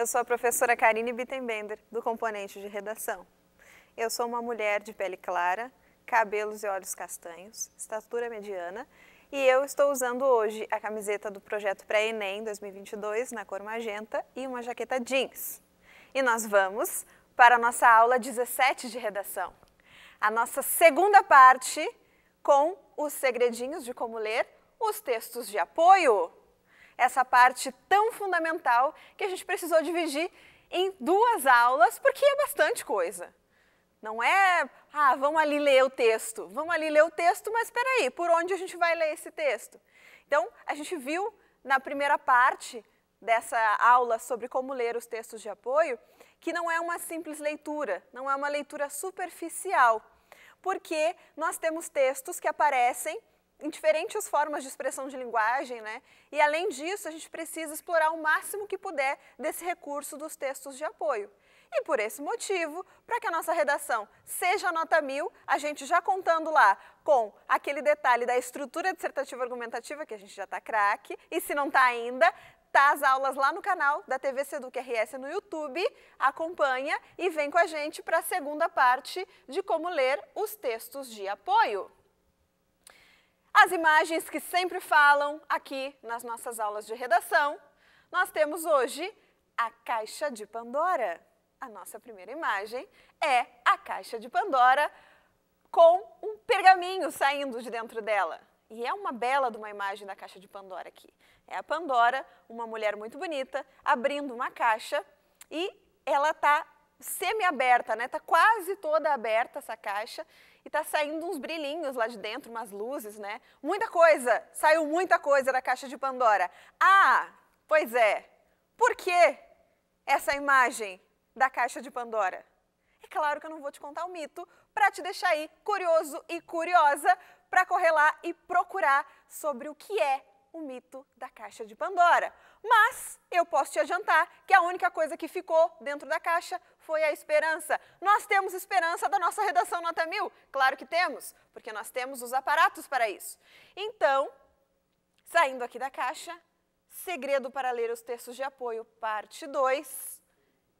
Eu sou a professora Karine Bittenbender, do componente de redação. Eu sou uma mulher de pele clara, cabelos e olhos castanhos, estatura mediana, e eu estou usando hoje a camiseta do projeto Pré-ENEM 2022 na cor magenta e uma jaqueta jeans. E nós vamos para a nossa aula 17 de redação. A nossa segunda parte com os segredinhos de como ler os textos de apoio essa parte tão fundamental que a gente precisou dividir em duas aulas, porque é bastante coisa. Não é, ah, vamos ali ler o texto. Vamos ali ler o texto, mas espera aí, por onde a gente vai ler esse texto? Então, a gente viu na primeira parte dessa aula sobre como ler os textos de apoio que não é uma simples leitura, não é uma leitura superficial, porque nós temos textos que aparecem em diferentes formas de expressão de linguagem, né? E além disso, a gente precisa explorar o máximo que puder desse recurso dos textos de apoio. E por esse motivo, para que a nossa redação seja nota mil, a gente já contando lá com aquele detalhe da estrutura dissertativa argumentativa, que a gente já está craque, e se não está ainda, tá as aulas lá no canal da TV Seduc RS no YouTube, acompanha e vem com a gente para a segunda parte de como ler os textos de apoio. As imagens que sempre falam aqui nas nossas aulas de redação, nós temos hoje a caixa de Pandora. A nossa primeira imagem é a caixa de Pandora com um pergaminho saindo de dentro dela. E é uma bela de uma imagem da caixa de Pandora aqui. É a Pandora, uma mulher muito bonita, abrindo uma caixa e ela está semi-aberta, né? Está quase toda aberta essa caixa e tá saindo uns brilhinhos lá de dentro, umas luzes, né? Muita coisa, saiu muita coisa da caixa de Pandora. Ah, pois é. Por que essa imagem da caixa de Pandora? É claro que eu não vou te contar o um mito para te deixar aí curioso e curiosa para correr lá e procurar sobre o que é o mito da caixa de Pandora. Mas eu posso te adiantar que a única coisa que ficou dentro da caixa foi a esperança. Nós temos esperança da nossa redação nota mil? Claro que temos, porque nós temos os aparatos para isso. Então, saindo aqui da caixa, segredo para ler os textos de apoio, parte 2.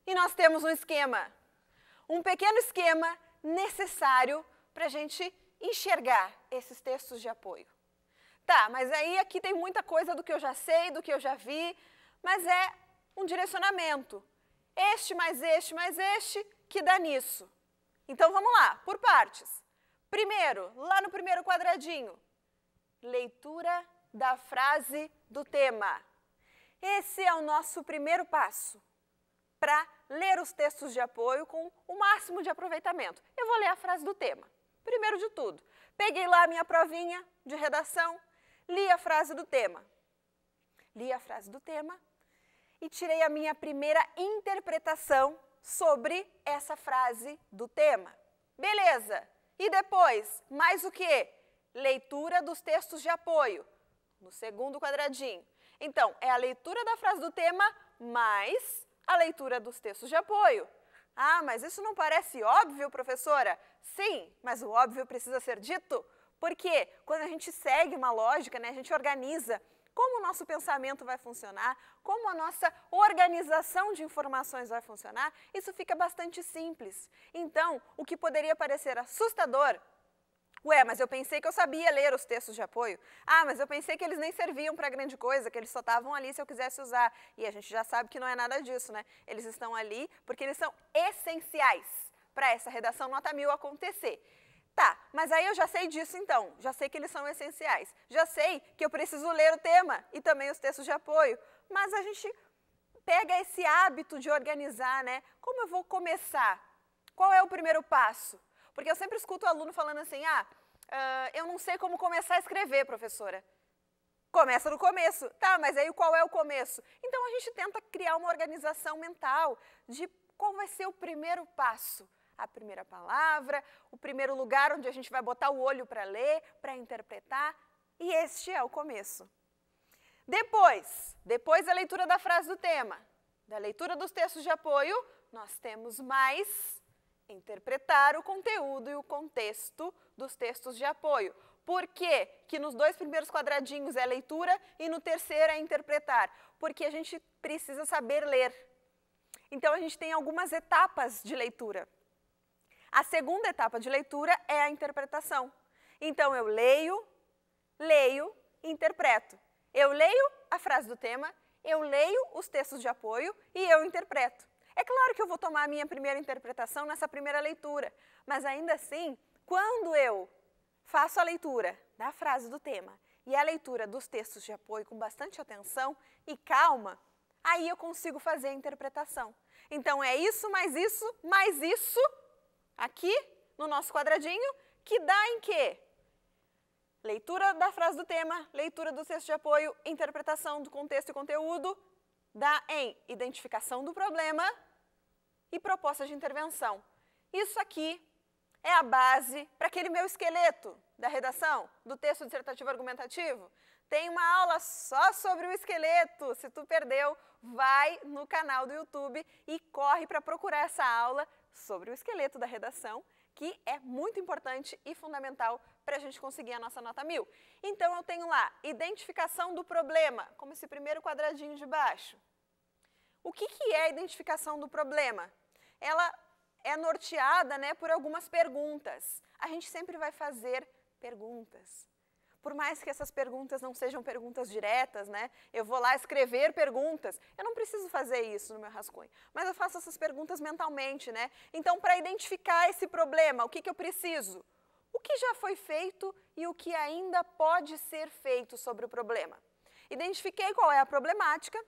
E nós temos um esquema, um pequeno esquema necessário para a gente enxergar esses textos de apoio. Tá, mas aí aqui tem muita coisa do que eu já sei, do que eu já vi, mas é um direcionamento. Este mais este mais este que dá nisso. Então vamos lá, por partes. Primeiro, lá no primeiro quadradinho, leitura da frase do tema. Esse é o nosso primeiro passo para ler os textos de apoio com o máximo de aproveitamento. Eu vou ler a frase do tema. Primeiro de tudo, peguei lá a minha provinha de redação, Li a frase do tema. Li a frase do tema e tirei a minha primeira interpretação sobre essa frase do tema. Beleza! E depois, mais o que? Leitura dos textos de apoio, no segundo quadradinho. Então, é a leitura da frase do tema mais a leitura dos textos de apoio. Ah, mas isso não parece óbvio, professora? Sim, mas o óbvio precisa ser dito. Porque quando a gente segue uma lógica, né, a gente organiza como o nosso pensamento vai funcionar, como a nossa organização de informações vai funcionar, isso fica bastante simples. Então, o que poderia parecer assustador, ué, mas eu pensei que eu sabia ler os textos de apoio. Ah, mas eu pensei que eles nem serviam para grande coisa, que eles só estavam ali se eu quisesse usar. E a gente já sabe que não é nada disso, né? Eles estão ali porque eles são essenciais para essa redação nota mil acontecer. Tá, mas aí eu já sei disso então, já sei que eles são essenciais, já sei que eu preciso ler o tema e também os textos de apoio, mas a gente pega esse hábito de organizar, né? Como eu vou começar? Qual é o primeiro passo? Porque eu sempre escuto o aluno falando assim, ah, uh, eu não sei como começar a escrever, professora. Começa no começo. Tá, mas aí qual é o começo? Então a gente tenta criar uma organização mental de qual vai ser o primeiro passo a primeira palavra, o primeiro lugar onde a gente vai botar o olho para ler, para interpretar, e este é o começo. Depois, depois da leitura da frase do tema, da leitura dos textos de apoio, nós temos mais interpretar o conteúdo e o contexto dos textos de apoio. Por quê? Que nos dois primeiros quadradinhos é leitura e no terceiro é interpretar. Porque a gente precisa saber ler. Então a gente tem algumas etapas de leitura. A segunda etapa de leitura é a interpretação. Então eu leio, leio, interpreto. Eu leio a frase do tema, eu leio os textos de apoio e eu interpreto. É claro que eu vou tomar a minha primeira interpretação nessa primeira leitura, mas ainda assim, quando eu faço a leitura da frase do tema e a leitura dos textos de apoio com bastante atenção e calma, aí eu consigo fazer a interpretação. Então é isso, mais isso, mais isso, aqui no nosso quadradinho, que dá em quê? Leitura da frase do tema, leitura do texto de apoio, interpretação do contexto e conteúdo, dá em identificação do problema e proposta de intervenção. Isso aqui é a base para aquele meu esqueleto da redação, do texto dissertativo argumentativo, tem uma aula só sobre o esqueleto. Se tu perdeu, vai no canal do YouTube e corre para procurar essa aula sobre o esqueleto da redação, que é muito importante e fundamental para a gente conseguir a nossa nota mil. Então eu tenho lá identificação do problema, como esse primeiro quadradinho de baixo. O que, que é a identificação do problema? Ela é norteada né, por algumas perguntas. A gente sempre vai fazer perguntas por mais que essas perguntas não sejam perguntas diretas, né? Eu vou lá escrever perguntas. Eu não preciso fazer isso no meu rascunho, mas eu faço essas perguntas mentalmente, né? Então, para identificar esse problema, o que, que eu preciso? O que já foi feito e o que ainda pode ser feito sobre o problema? Identifiquei qual é a problemática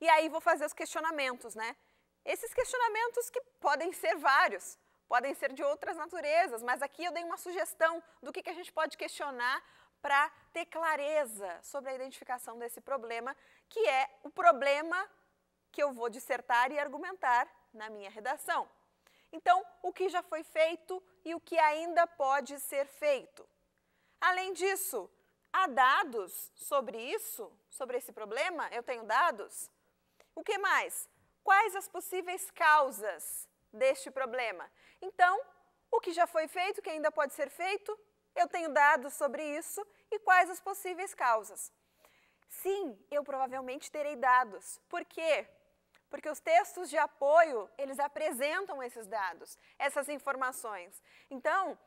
e aí vou fazer os questionamentos, né? Esses questionamentos que podem ser vários podem ser de outras naturezas, mas aqui eu dei uma sugestão do que, que a gente pode questionar para ter clareza sobre a identificação desse problema, que é o problema que eu vou dissertar e argumentar na minha redação. Então, o que já foi feito e o que ainda pode ser feito. Além disso, há dados sobre isso, sobre esse problema? Eu tenho dados? O que mais? Quais as possíveis causas deste problema. Então, o que já foi feito, o que ainda pode ser feito, eu tenho dados sobre isso e quais as possíveis causas. Sim, eu provavelmente terei dados. Por quê? Porque os textos de apoio, eles apresentam esses dados, essas informações. Então,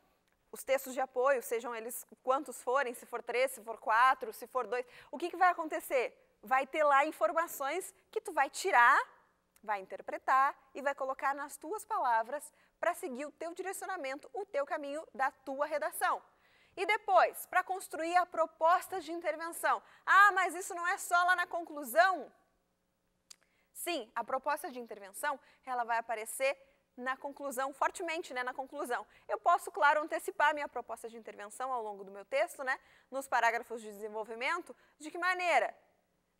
os textos de apoio, sejam eles quantos forem, se for três, se for quatro, se for dois, o que, que vai acontecer? Vai ter lá informações que tu vai tirar vai interpretar e vai colocar nas tuas palavras para seguir o teu direcionamento, o teu caminho da tua redação. E depois, para construir a proposta de intervenção. Ah, mas isso não é só lá na conclusão? Sim, a proposta de intervenção, ela vai aparecer na conclusão, fortemente, né, na conclusão. Eu posso, claro, antecipar minha proposta de intervenção ao longo do meu texto, né, nos parágrafos de desenvolvimento, de que maneira?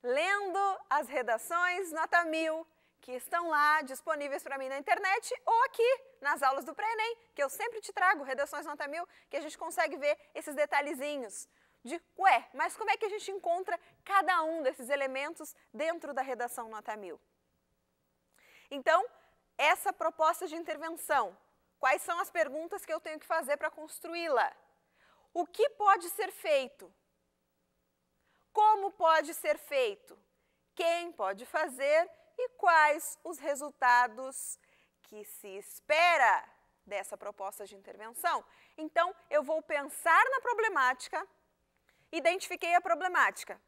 Lendo as redações, nota mil, que estão lá disponíveis para mim na internet ou aqui nas aulas do pré-ENEM, que eu sempre te trago, Redações Nota 1000, que a gente consegue ver esses detalhezinhos de, ué, mas como é que a gente encontra cada um desses elementos dentro da Redação Nota 1000? Então, essa proposta de intervenção, quais são as perguntas que eu tenho que fazer para construí-la? O que pode ser feito? Como pode ser feito? Quem pode fazer? e quais os resultados que se espera dessa proposta de intervenção. Então, eu vou pensar na problemática, identifiquei a problemática.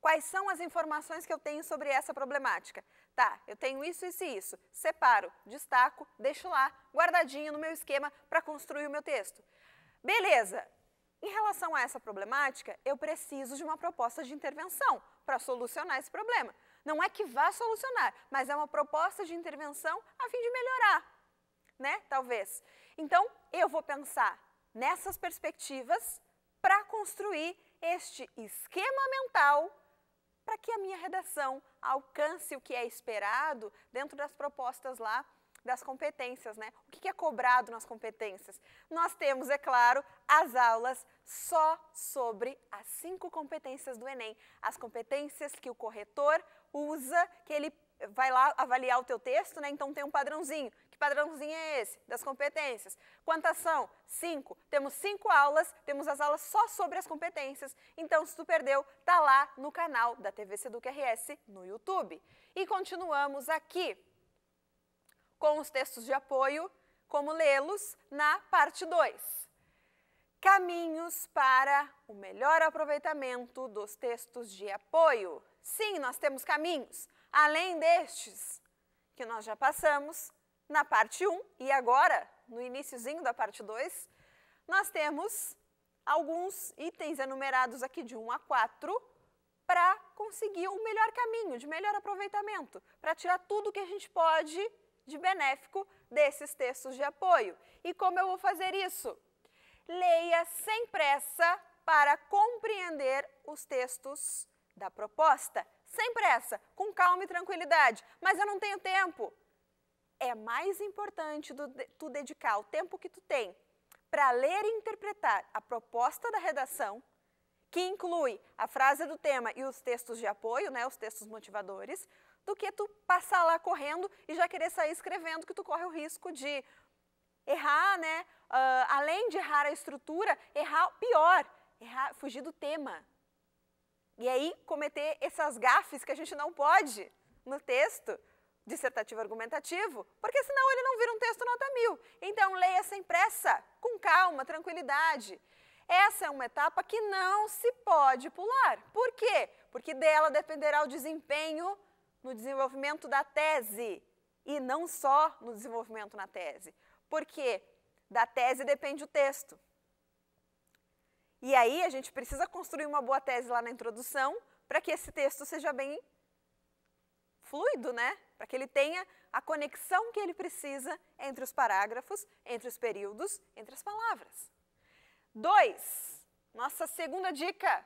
Quais são as informações que eu tenho sobre essa problemática? Tá, eu tenho isso, isso e isso. Separo, destaco, deixo lá, guardadinho no meu esquema para construir o meu texto. Beleza, em relação a essa problemática, eu preciso de uma proposta de intervenção para solucionar esse problema. Não é que vá solucionar, mas é uma proposta de intervenção a fim de melhorar, né? Talvez. Então, eu vou pensar nessas perspectivas para construir este esquema mental para que a minha redação alcance o que é esperado dentro das propostas lá das competências, né? O que é cobrado nas competências? Nós temos, é claro, as aulas só sobre as cinco competências do Enem, as competências que o corretor usa, que ele vai lá avaliar o teu texto, né? Então tem um padrãozinho. Que padrãozinho é esse? Das competências. Quantas são? Cinco. Temos cinco aulas, temos as aulas só sobre as competências. Então, se tu perdeu, tá lá no canal da TV Seduc RS no YouTube. E continuamos aqui com os textos de apoio, como lê-los na parte 2. Caminhos para o melhor aproveitamento dos textos de apoio. Sim, nós temos caminhos, além destes que nós já passamos na parte 1 um, e agora, no iníciozinho da parte 2, nós temos alguns itens enumerados aqui de 1 um a 4 para conseguir o melhor caminho, de melhor aproveitamento, para tirar tudo que a gente pode de benéfico desses textos de apoio. E como eu vou fazer isso? Leia sem pressa para compreender os textos da proposta. Sem pressa, com calma e tranquilidade. Mas eu não tenho tempo. É mais importante do, tu dedicar o tempo que tu tem para ler e interpretar a proposta da redação, que inclui a frase do tema e os textos de apoio, né, os textos motivadores, do que tu passar lá correndo e já querer sair escrevendo, que tu corre o risco de errar, né? Uh, além de errar a estrutura, errar pior, errar, fugir do tema. E aí cometer essas gafes que a gente não pode no texto dissertativo argumentativo, porque senão ele não vira um texto nota mil. Então leia sem pressa, com calma, tranquilidade. Essa é uma etapa que não se pode pular. Por quê? Porque dela dependerá o desempenho no desenvolvimento da tese e não só no desenvolvimento na tese. Porque da tese depende o texto. E aí a gente precisa construir uma boa tese lá na introdução para que esse texto seja bem fluido, né? Para que ele tenha a conexão que ele precisa entre os parágrafos, entre os períodos, entre as palavras. Dois, nossa segunda dica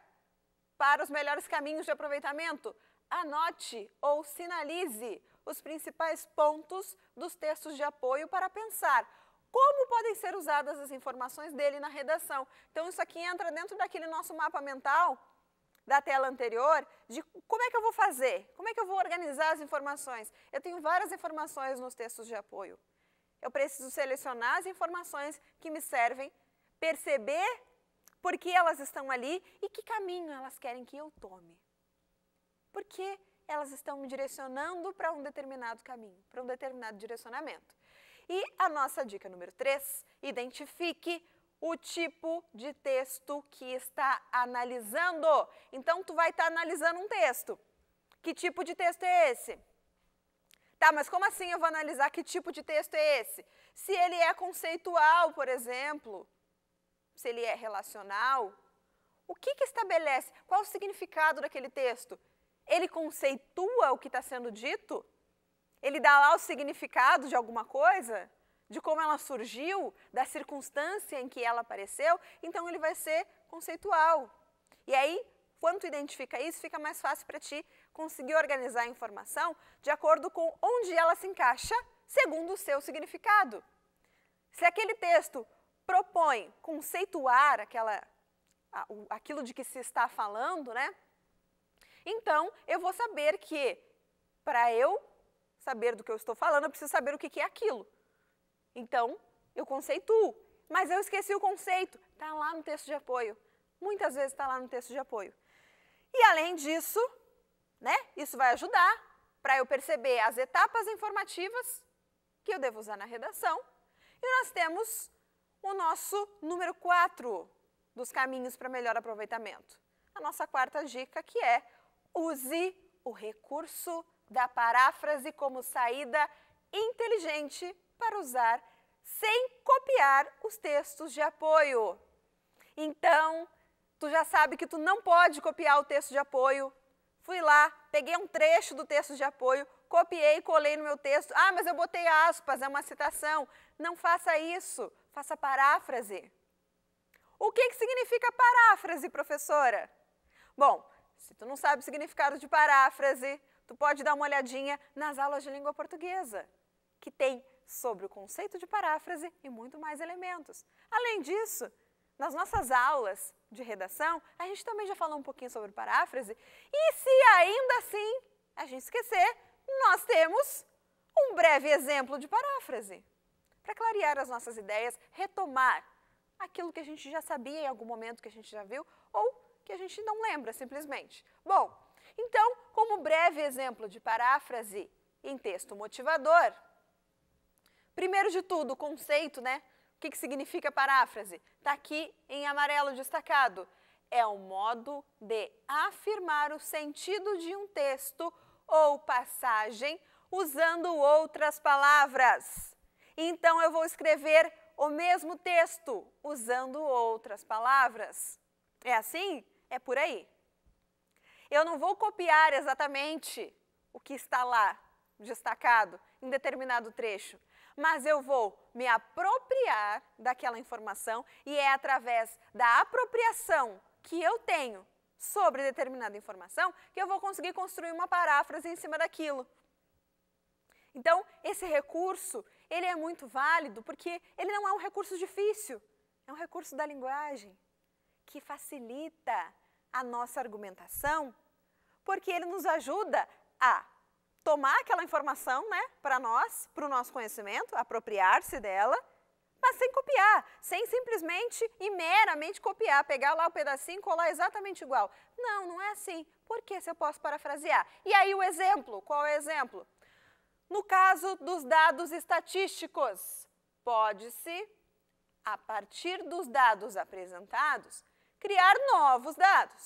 para os melhores caminhos de aproveitamento, Anote ou sinalize os principais pontos dos textos de apoio para pensar como podem ser usadas as informações dele na redação. Então, isso aqui entra dentro daquele nosso mapa mental da tela anterior, de como é que eu vou fazer, como é que eu vou organizar as informações. Eu tenho várias informações nos textos de apoio. Eu preciso selecionar as informações que me servem, perceber por que elas estão ali e que caminho elas querem que eu tome porque elas estão me direcionando para um determinado caminho, para um determinado direcionamento. E a nossa dica número 3, identifique o tipo de texto que está analisando. Então, tu vai estar tá analisando um texto. Que tipo de texto é esse? Tá, mas como assim eu vou analisar que tipo de texto é esse? Se ele é conceitual, por exemplo, se ele é relacional, o que, que estabelece? Qual o significado daquele texto? ele conceitua o que está sendo dito? Ele dá lá o significado de alguma coisa? De como ela surgiu? Da circunstância em que ela apareceu? Então ele vai ser conceitual. E aí, quando tu identifica isso, fica mais fácil para ti conseguir organizar a informação de acordo com onde ela se encaixa, segundo o seu significado. Se aquele texto propõe conceituar aquela, aquilo de que se está falando, né? Então, eu vou saber que, para eu saber do que eu estou falando, eu preciso saber o que, que é aquilo. Então, eu conceituo. Mas eu esqueci o conceito. Está lá no texto de apoio. Muitas vezes está lá no texto de apoio. E além disso, né, isso vai ajudar para eu perceber as etapas informativas que eu devo usar na redação. E nós temos o nosso número 4 dos caminhos para melhor aproveitamento. A nossa quarta dica, que é Use o recurso da paráfrase como saída inteligente para usar sem copiar os textos de apoio. Então, tu já sabe que tu não pode copiar o texto de apoio. Fui lá, peguei um trecho do texto de apoio, copiei e colei no meu texto. Ah, mas eu botei aspas, é uma citação. Não faça isso, faça paráfrase. O que, que significa paráfrase, professora? Bom, se tu não sabe o significado de paráfrase, tu pode dar uma olhadinha nas aulas de língua portuguesa, que tem sobre o conceito de paráfrase e muito mais elementos. Além disso, nas nossas aulas de redação, a gente também já falou um pouquinho sobre paráfrase. E se ainda assim a gente esquecer, nós temos um breve exemplo de paráfrase para clarear as nossas ideias, retomar aquilo que a gente já sabia em algum momento que a gente já viu ou que a gente não lembra simplesmente. Bom, então, como breve exemplo de paráfrase em texto motivador, primeiro de tudo, o conceito, né? O que, que significa paráfrase? Está aqui em amarelo destacado. É um modo de afirmar o sentido de um texto ou passagem usando outras palavras. Então, eu vou escrever o mesmo texto usando outras palavras. É assim? É por aí. Eu não vou copiar exatamente o que está lá destacado em determinado trecho, mas eu vou me apropriar daquela informação e é através da apropriação que eu tenho sobre determinada informação que eu vou conseguir construir uma paráfrase em cima daquilo. Então, esse recurso, ele é muito válido porque ele não é um recurso difícil, é um recurso da linguagem que facilita a nossa argumentação, porque ele nos ajuda a tomar aquela informação né, para nós, para o nosso conhecimento, apropriar-se dela, mas sem copiar, sem simplesmente e meramente copiar, pegar lá o pedacinho e colar exatamente igual. Não, não é assim. Por que se eu posso parafrasear? E aí o exemplo, qual é o exemplo? No caso dos dados estatísticos, pode-se, a partir dos dados apresentados, criar novos dados.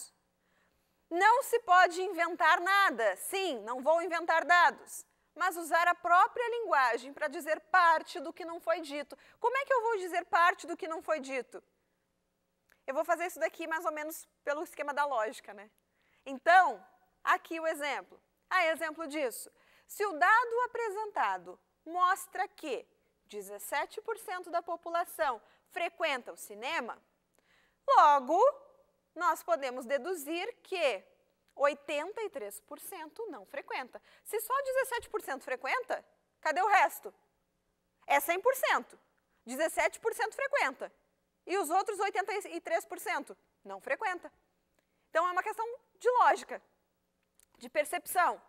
Não se pode inventar nada. Sim, não vou inventar dados. Mas usar a própria linguagem para dizer parte do que não foi dito. Como é que eu vou dizer parte do que não foi dito? Eu vou fazer isso daqui mais ou menos pelo esquema da lógica, né? Então, aqui o exemplo. Ah, exemplo disso. Se o dado apresentado mostra que 17% da população frequenta o cinema, Logo, nós podemos deduzir que 83% não frequenta. Se só 17% frequenta, cadê o resto? É 100%. 17% frequenta. E os outros 83% não frequenta. Então é uma questão de lógica, de percepção.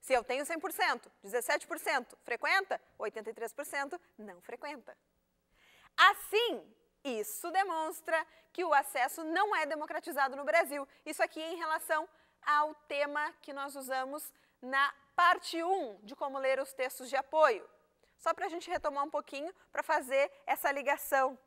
Se eu tenho 100%, 17% frequenta, 83% não frequenta. Assim, isso demonstra que o acesso não é democratizado no Brasil. Isso aqui em relação ao tema que nós usamos na parte 1 de como ler os textos de apoio. Só para a gente retomar um pouquinho para fazer essa ligação,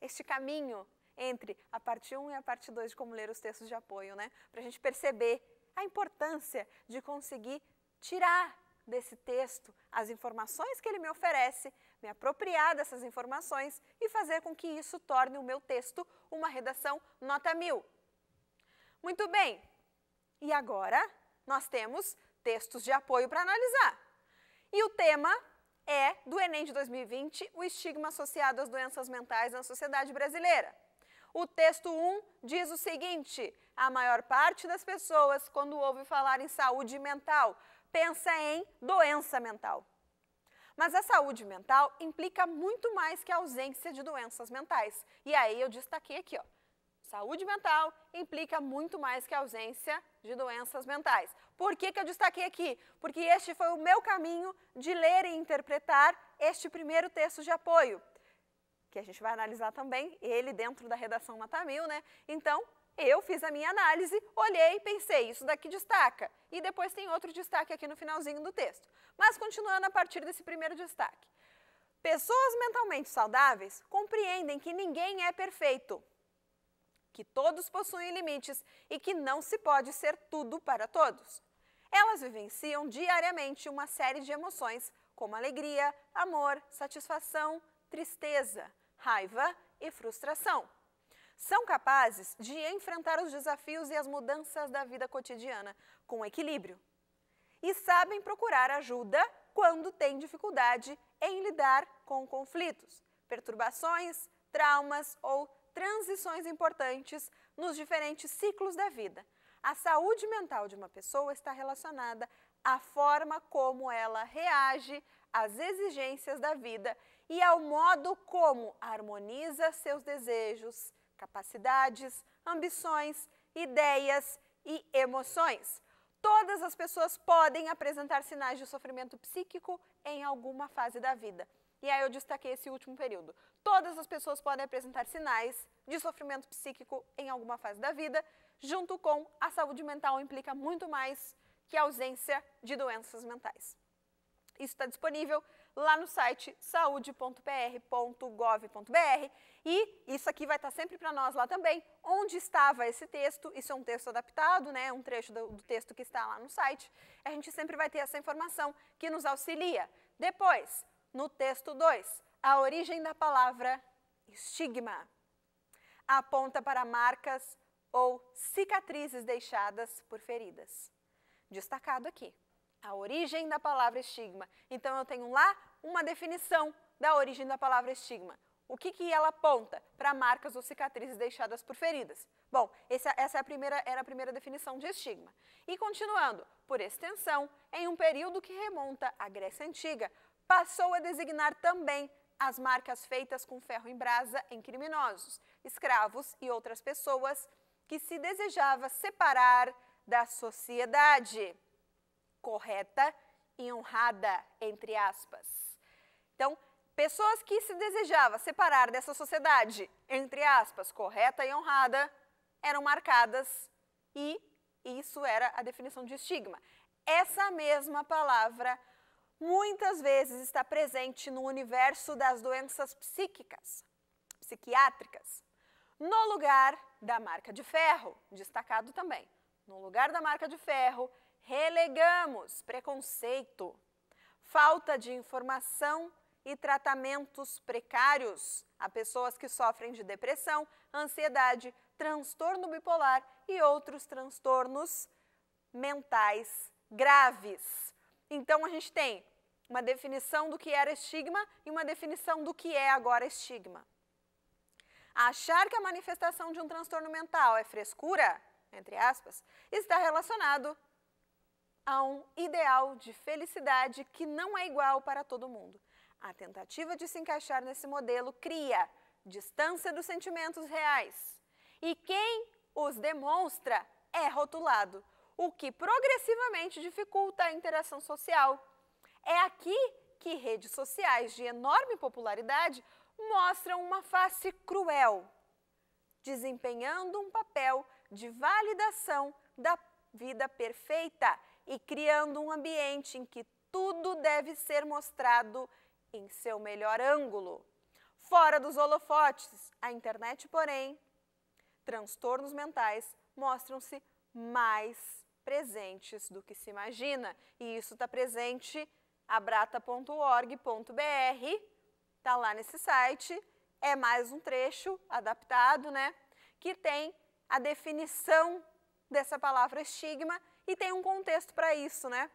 este caminho entre a parte 1 e a parte 2 de como ler os textos de apoio, né? Para a gente perceber a importância de conseguir tirar desse texto as informações que ele me oferece me apropriar dessas informações e fazer com que isso torne o meu texto uma redação nota mil. Muito bem, e agora nós temos textos de apoio para analisar. E o tema é do Enem de 2020, o estigma associado às doenças mentais na sociedade brasileira. O texto 1 diz o seguinte: a maior parte das pessoas, quando ouve falar em saúde mental, pensa em doença mental. Mas a saúde mental implica muito mais que a ausência de doenças mentais. E aí eu destaquei aqui, ó. Saúde mental implica muito mais que a ausência de doenças mentais. Por que, que eu destaquei aqui? Porque este foi o meu caminho de ler e interpretar este primeiro texto de apoio, que a gente vai analisar também, ele dentro da redação Matamil, né? Então, eu fiz a minha análise, olhei, pensei, isso daqui destaca. E depois tem outro destaque aqui no finalzinho do texto. Mas continuando a partir desse primeiro destaque. Pessoas mentalmente saudáveis compreendem que ninguém é perfeito, que todos possuem limites e que não se pode ser tudo para todos. Elas vivenciam diariamente uma série de emoções, como alegria, amor, satisfação, tristeza, raiva e frustração são capazes de enfrentar os desafios e as mudanças da vida cotidiana com equilíbrio. E sabem procurar ajuda quando têm dificuldade em lidar com conflitos, perturbações, traumas ou transições importantes nos diferentes ciclos da vida. A saúde mental de uma pessoa está relacionada à forma como ela reage às exigências da vida e ao modo como harmoniza seus desejos, capacidades, ambições, ideias e emoções. Todas as pessoas podem apresentar sinais de sofrimento psíquico em alguma fase da vida. E aí eu destaquei esse último período. Todas as pessoas podem apresentar sinais de sofrimento psíquico em alguma fase da vida, junto com a saúde mental implica muito mais que a ausência de doenças mentais. Isso está disponível lá no site saude.pr.gov.br e isso aqui vai estar sempre para nós lá também, onde estava esse texto, isso é um texto adaptado, né, um trecho do, do texto que está lá no site, a gente sempre vai ter essa informação que nos auxilia. Depois, no texto 2, a origem da palavra estigma aponta para marcas ou cicatrizes deixadas por feridas. Destacado aqui, a origem da palavra estigma. Então eu tenho lá uma definição da origem da palavra estigma. O que, que ela aponta para marcas ou cicatrizes deixadas por feridas? Bom, essa, essa é a primeira, era a primeira definição de estigma. E continuando, por extensão, em um período que remonta à Grécia Antiga, passou a designar também as marcas feitas com ferro em brasa em criminosos, escravos e outras pessoas que se desejava separar da sociedade correta e honrada, entre aspas. Então, pessoas que se desejava separar dessa sociedade, entre aspas, correta e honrada, eram marcadas e isso era a definição de estigma. Essa mesma palavra muitas vezes está presente no universo das doenças psíquicas, psiquiátricas, no lugar da marca de ferro, destacado também. No lugar da marca de ferro, relegamos preconceito, falta de informação e tratamentos precários a pessoas que sofrem de depressão, ansiedade, transtorno bipolar e outros transtornos mentais graves. Então a gente tem uma definição do que era estigma e uma definição do que é agora estigma. Achar que a manifestação de um transtorno mental é frescura, entre aspas, está relacionado a um ideal de felicidade que não é igual para todo mundo. A tentativa de se encaixar nesse modelo cria distância dos sentimentos reais. E quem os demonstra é rotulado, o que progressivamente dificulta a interação social. É aqui que redes sociais de enorme popularidade mostram uma face cruel, desempenhando um papel de validação da vida perfeita e criando um ambiente em que tudo deve ser mostrado em seu melhor ângulo. Fora dos holofotes, a internet, porém, transtornos mentais mostram-se mais presentes do que se imagina. E isso está presente abrata.org.br, está lá nesse site. É mais um trecho adaptado, né? Que tem a definição dessa palavra estigma e tem um contexto para isso, né?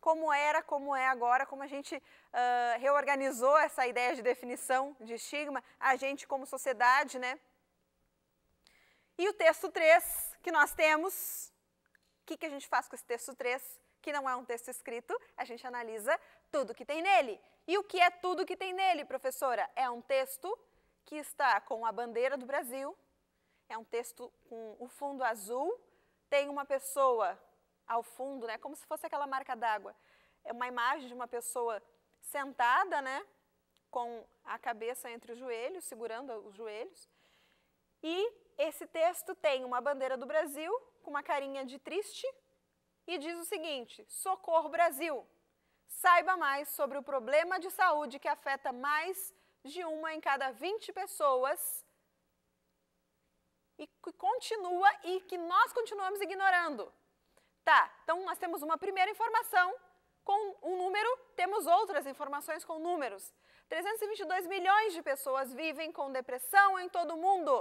como era, como é agora, como a gente uh, reorganizou essa ideia de definição de estigma, a gente como sociedade, né? E o texto 3 que nós temos, o que, que a gente faz com esse texto 3? Que não é um texto escrito, a gente analisa tudo que tem nele. E o que é tudo que tem nele, professora? É um texto que está com a bandeira do Brasil, é um texto com o fundo azul, tem uma pessoa ao fundo, né? Como se fosse aquela marca d'água. É uma imagem de uma pessoa sentada, né? Com a cabeça entre os joelhos, segurando os joelhos. E esse texto tem uma bandeira do Brasil com uma carinha de triste e diz o seguinte: Socorro Brasil! Saiba mais sobre o problema de saúde que afeta mais de uma em cada 20 pessoas e que continua e que nós continuamos ignorando. Tá, então nós temos uma primeira informação com um número, temos outras informações com números. 322 milhões de pessoas vivem com depressão em todo o mundo.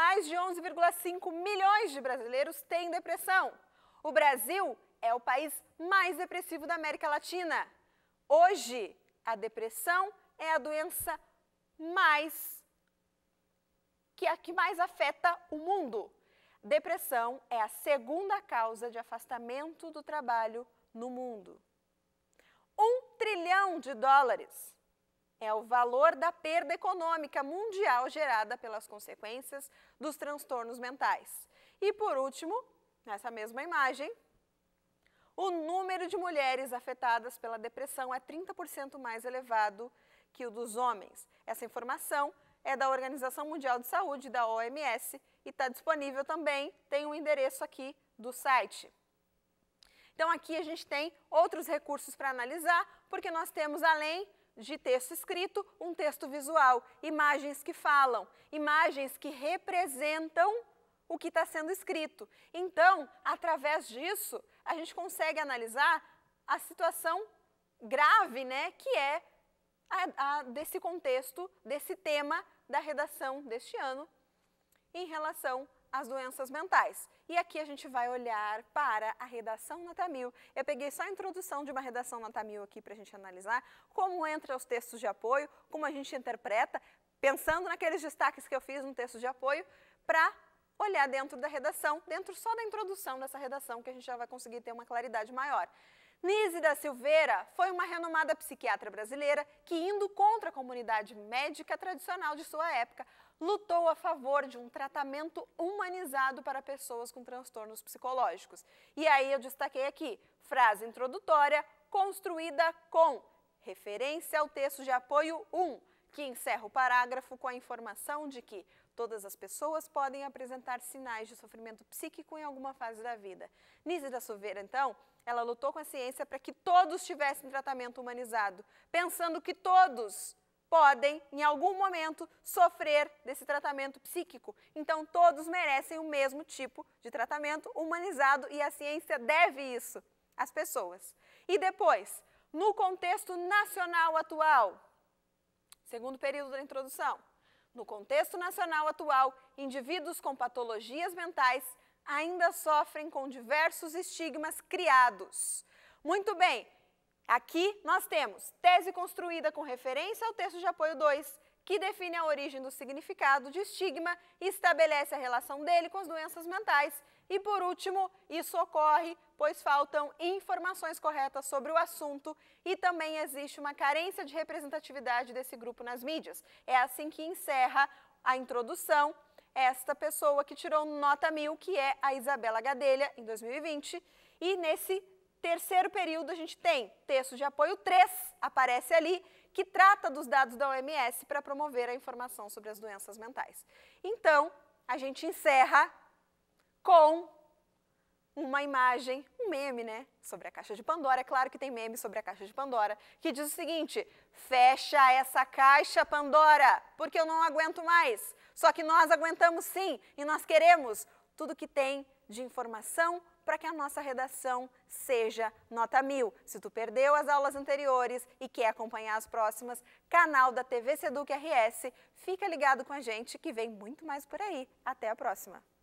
Mais de 11,5 milhões de brasileiros têm depressão. O Brasil é o país mais depressivo da América Latina. Hoje, a depressão é a doença mais que é a que mais afeta o mundo. Depressão é a segunda causa de afastamento do trabalho no mundo. Um trilhão de dólares é o valor da perda econômica mundial gerada pelas consequências dos transtornos mentais. E por último, nessa mesma imagem, o número de mulheres afetadas pela depressão é 30% mais elevado que o dos homens. Essa informação é da Organização Mundial de Saúde, da OMS, e está disponível também, tem um endereço aqui do site. Então aqui a gente tem outros recursos para analisar, porque nós temos além de texto escrito, um texto visual, imagens que falam, imagens que representam o que está sendo escrito. Então, através disso, a gente consegue analisar a situação grave, né, que é a, a, desse contexto, desse tema da redação deste ano em relação às doenças mentais. E aqui a gente vai olhar para a redação nota mil. Eu peguei só a introdução de uma redação nota mil aqui para a gente analisar como entra os textos de apoio, como a gente interpreta, pensando naqueles destaques que eu fiz no texto de apoio, para olhar dentro da redação, dentro só da introdução dessa redação, que a gente já vai conseguir ter uma claridade maior. Nise da Silveira foi uma renomada psiquiatra brasileira que, indo contra a comunidade médica tradicional de sua época, lutou a favor de um tratamento humanizado para pessoas com transtornos psicológicos. E aí eu destaquei aqui, frase introdutória construída com referência ao texto de apoio 1, que encerra o parágrafo com a informação de que Todas as pessoas podem apresentar sinais de sofrimento psíquico em alguma fase da vida. Nise da Silveira, então, ela lutou com a ciência para que todos tivessem tratamento humanizado, pensando que todos podem, em algum momento, sofrer desse tratamento psíquico. Então, todos merecem o mesmo tipo de tratamento humanizado e a ciência deve isso às pessoas. E depois, no contexto nacional atual, segundo período da introdução, no contexto nacional atual, indivíduos com patologias mentais ainda sofrem com diversos estigmas criados. Muito bem, Aqui nós temos tese construída com referência ao texto de apoio 2, que define a origem do significado de estigma e estabelece a relação dele com as doenças mentais. E por último, isso ocorre pois faltam informações corretas sobre o assunto e também existe uma carência de representatividade desse grupo nas mídias. É assim que encerra a introdução esta pessoa que tirou nota mil, que é a Isabela Gadelha, em 2020, e nesse Terceiro período, a gente tem texto de apoio 3, aparece ali, que trata dos dados da OMS para promover a informação sobre as doenças mentais. Então, a gente encerra com uma imagem, um meme, né? Sobre a caixa de Pandora. É claro que tem meme sobre a caixa de Pandora, que diz o seguinte: fecha essa caixa, Pandora, porque eu não aguento mais. Só que nós aguentamos sim e nós queremos tudo que tem de informação para que a nossa redação seja nota mil. Se tu perdeu as aulas anteriores e quer acompanhar as próximas, canal da TV Seduc RS, fica ligado com a gente que vem muito mais por aí. Até a próxima!